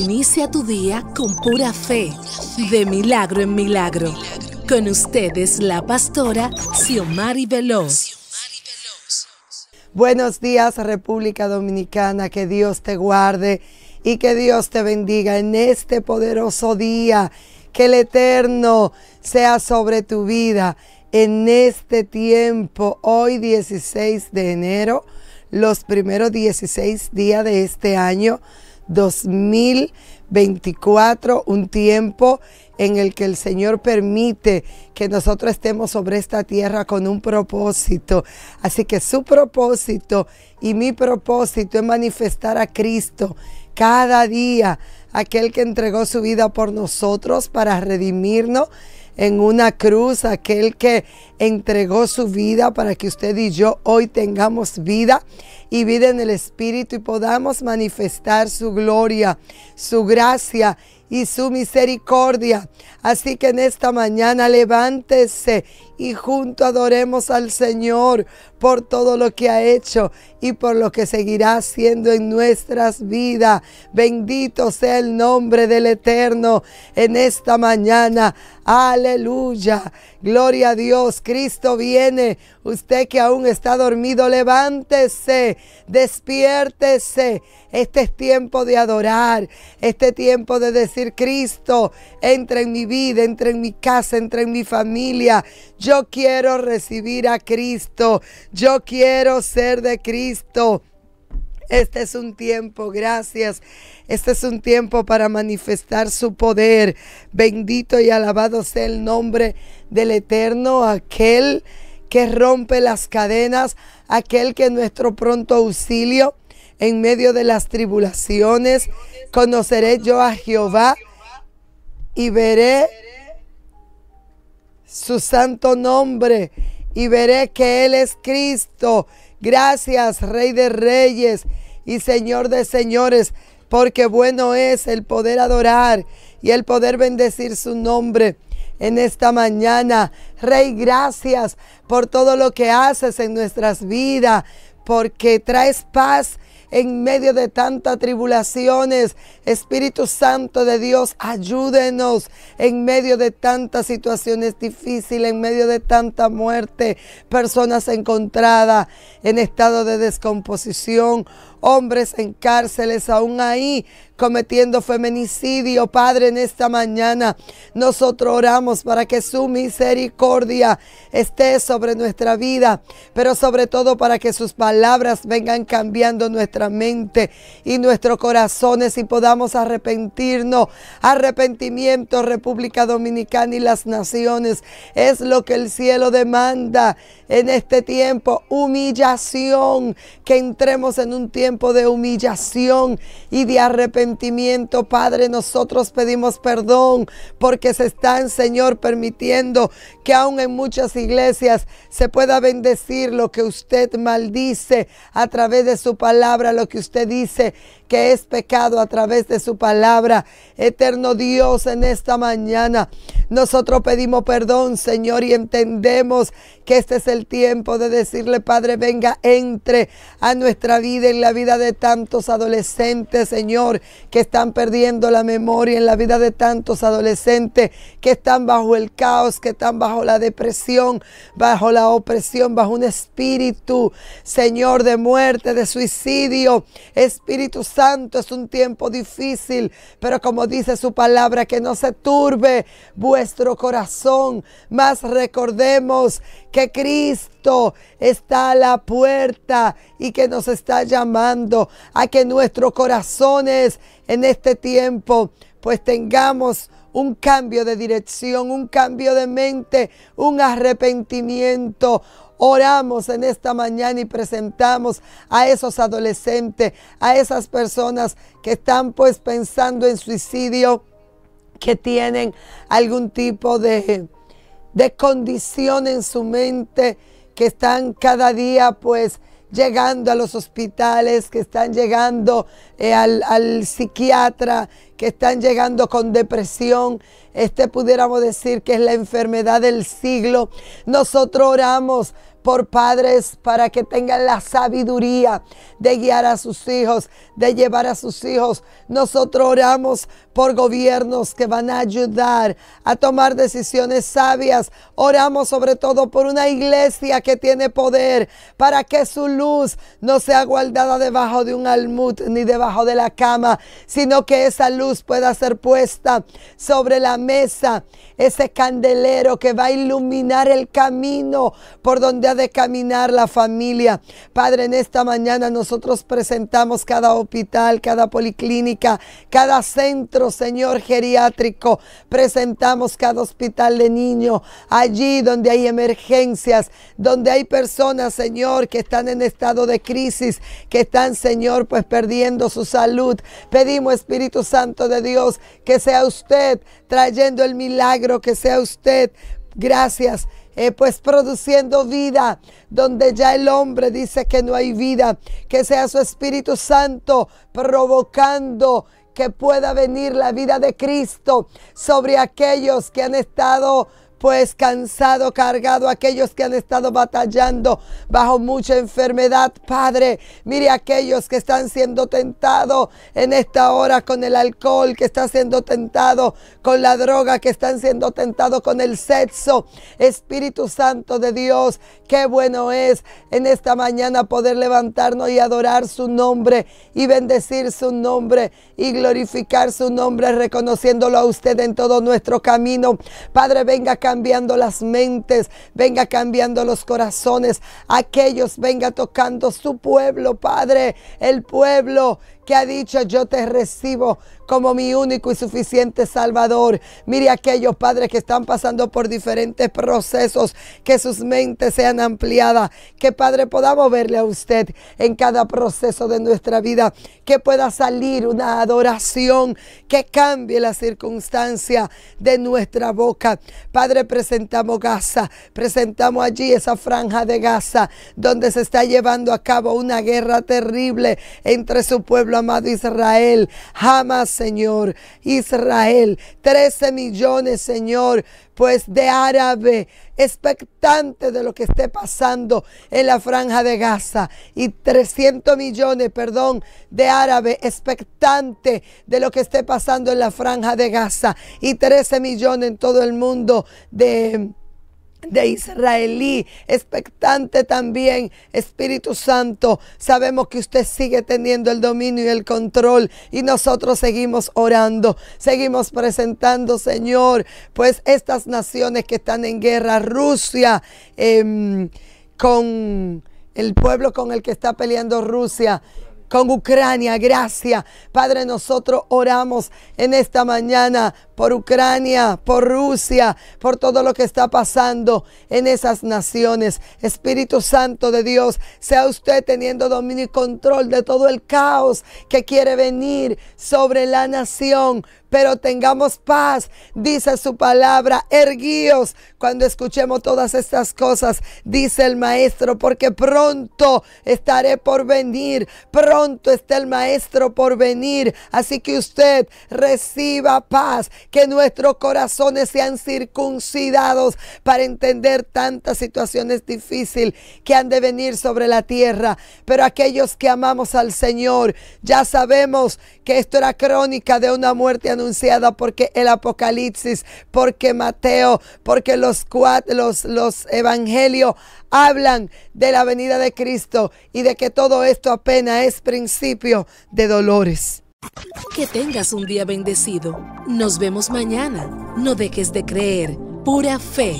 Inicia tu día con pura fe, de milagro en milagro. Con ustedes la pastora Xiomari Veloz. Buenos días República Dominicana, que Dios te guarde y que Dios te bendiga en este poderoso día, que el eterno sea sobre tu vida en este tiempo, hoy 16 de enero, los primeros 16 días de este año 2024, un tiempo en el que el Señor permite que nosotros estemos sobre esta tierra con un propósito. Así que su propósito y mi propósito es manifestar a Cristo cada día, aquel que entregó su vida por nosotros para redimirnos en una cruz, aquel que entregó su vida para que usted y yo hoy tengamos vida y vida en el Espíritu y podamos manifestar su gloria, su gracia y su misericordia. Así que en esta mañana levántese y junto adoremos al Señor por todo lo que ha hecho y por lo que seguirá haciendo en nuestras vidas. Bendito sea el nombre del Eterno en esta mañana. Aleluya. Gloria a Dios. Cristo viene. Usted que aún está dormido, levántese, despiértese. Este es tiempo de adorar. Este tiempo de decir Cristo, entra en mi vida, entra en mi casa, entra en mi familia. Yo quiero recibir a Cristo. Yo quiero ser de Cristo. Este es un tiempo, gracias. Este es un tiempo para manifestar su poder. Bendito y alabado sea el nombre del Eterno, aquel que rompe las cadenas, aquel que es nuestro pronto auxilio, en medio de las tribulaciones. Conoceré yo a Jehová y veré su santo nombre y veré que Él es Cristo. Gracias, Rey de Reyes y Señor de Señores, porque bueno es el poder adorar y el poder bendecir su nombre. En esta mañana, Rey, gracias por todo lo que haces en nuestras vidas, porque traes paz en medio de tantas tribulaciones. Espíritu Santo de Dios, ayúdenos en medio de tantas situaciones difíciles, en medio de tanta muerte, personas encontradas en estado de descomposición hombres en cárceles, aún ahí cometiendo feminicidio. Padre, en esta mañana nosotros oramos para que su misericordia esté sobre nuestra vida, pero sobre todo para que sus palabras vengan cambiando nuestra mente y nuestros corazones y podamos arrepentirnos. Arrepentimiento, República Dominicana y las naciones es lo que el cielo demanda en este tiempo. Humillación, que entremos en un tiempo de humillación y de arrepentimiento. Padre, nosotros pedimos perdón porque se están, Señor, permitiendo que aún en muchas iglesias se pueda bendecir lo que usted maldice a través de su palabra, lo que usted dice que es pecado a través de su palabra. Eterno Dios, en esta mañana nosotros pedimos perdón, Señor, y entendemos que este es el tiempo de decirle, Padre, venga, entre a nuestra vida en la vida vida de tantos adolescentes, Señor, que están perdiendo la memoria, en la vida de tantos adolescentes que están bajo el caos, que están bajo la depresión, bajo la opresión, bajo un espíritu, Señor, de muerte, de suicidio. Espíritu Santo, es un tiempo difícil, pero como dice su palabra, que no se turbe vuestro corazón, más recordemos que Cristo está a la puerta y que nos está llamando a que nuestros corazones en este tiempo pues tengamos un cambio de dirección, un cambio de mente, un arrepentimiento. Oramos en esta mañana y presentamos a esos adolescentes, a esas personas que están pues pensando en suicidio, que tienen algún tipo de, de condición en su mente, que están cada día pues llegando a los hospitales, que están llegando eh, al, al psiquiatra, que están llegando con depresión, este pudiéramos decir que es la enfermedad del siglo. Nosotros oramos por padres para que tengan la sabiduría de guiar a sus hijos, de llevar a sus hijos. Nosotros oramos por gobiernos que van a ayudar a tomar decisiones sabias. Oramos sobre todo por una iglesia que tiene poder para que su luz no sea guardada debajo de un almud ni debajo de la cama, sino que esa luz pueda ser puesta sobre la mesa, ese candelero que va a iluminar el camino por donde ha de caminar la familia. Padre, en esta mañana nosotros presentamos cada hospital, cada policlínica, cada centro, Señor, geriátrico. Presentamos cada hospital de niño, allí donde hay emergencias, donde hay personas, Señor, que están en estado de crisis, que están, Señor, pues perdiendo su salud. Pedimos, Espíritu Santo de Dios, que sea usted trayendo el milagro, que sea usted, gracias, eh, pues produciendo vida donde ya el hombre dice que no hay vida, que sea su Espíritu Santo provocando que pueda venir la vida de Cristo sobre aquellos que han estado pues cansado, cargado, aquellos que han estado batallando bajo mucha enfermedad, Padre. Mire aquellos que están siendo tentados en esta hora con el alcohol, que están siendo tentados con la droga, que están siendo tentados con el sexo. Espíritu Santo de Dios, qué bueno es en esta mañana poder levantarnos y adorar su nombre y bendecir su nombre y glorificar su nombre, reconociéndolo a usted en todo nuestro camino. Padre, venga acá cambiando las mentes, venga cambiando los corazones, aquellos venga tocando su pueblo, Padre, el pueblo que ha dicho yo te recibo como mi único y suficiente Salvador. Mire aquellos padres que están pasando por diferentes procesos, que sus mentes sean ampliadas, que Padre podamos verle a usted en cada proceso de nuestra vida, que pueda salir una adoración, que cambie la circunstancia de nuestra boca. Padre, presentamos Gaza, presentamos allí esa franja de Gaza donde se está llevando a cabo una guerra terrible entre su pueblo amado Israel. Jamás, Señor, Israel. 13 millones, Señor, pues de árabe, expectante de lo que esté pasando en la franja de Gaza. Y 300 millones, perdón, de árabe, expectante de lo que esté pasando en la franja de Gaza. Y 13 millones en todo el mundo de de israelí, expectante también, Espíritu Santo, sabemos que usted sigue teniendo el dominio y el control y nosotros seguimos orando, seguimos presentando, Señor, pues estas naciones que están en guerra, Rusia, em, con el pueblo con el que está peleando Rusia, con Ucrania. Gracias, Padre, nosotros oramos en esta mañana por Ucrania, por Rusia, por todo lo que está pasando en esas naciones. Espíritu Santo de Dios, sea usted teniendo dominio y control de todo el caos que quiere venir sobre la nación pero tengamos paz, dice su palabra, erguíos cuando escuchemos todas estas cosas, dice el maestro, porque pronto estaré por venir, pronto está el maestro por venir, así que usted reciba paz, que nuestros corazones sean circuncidados para entender tantas situaciones difíciles que han de venir sobre la tierra, pero aquellos que amamos al Señor, ya sabemos que esto era crónica de una muerte porque el Apocalipsis, porque Mateo, porque los, cuatro, los, los evangelios hablan de la venida de Cristo y de que todo esto apenas es principio de dolores. Que tengas un día bendecido. Nos vemos mañana. No dejes de creer. Pura fe.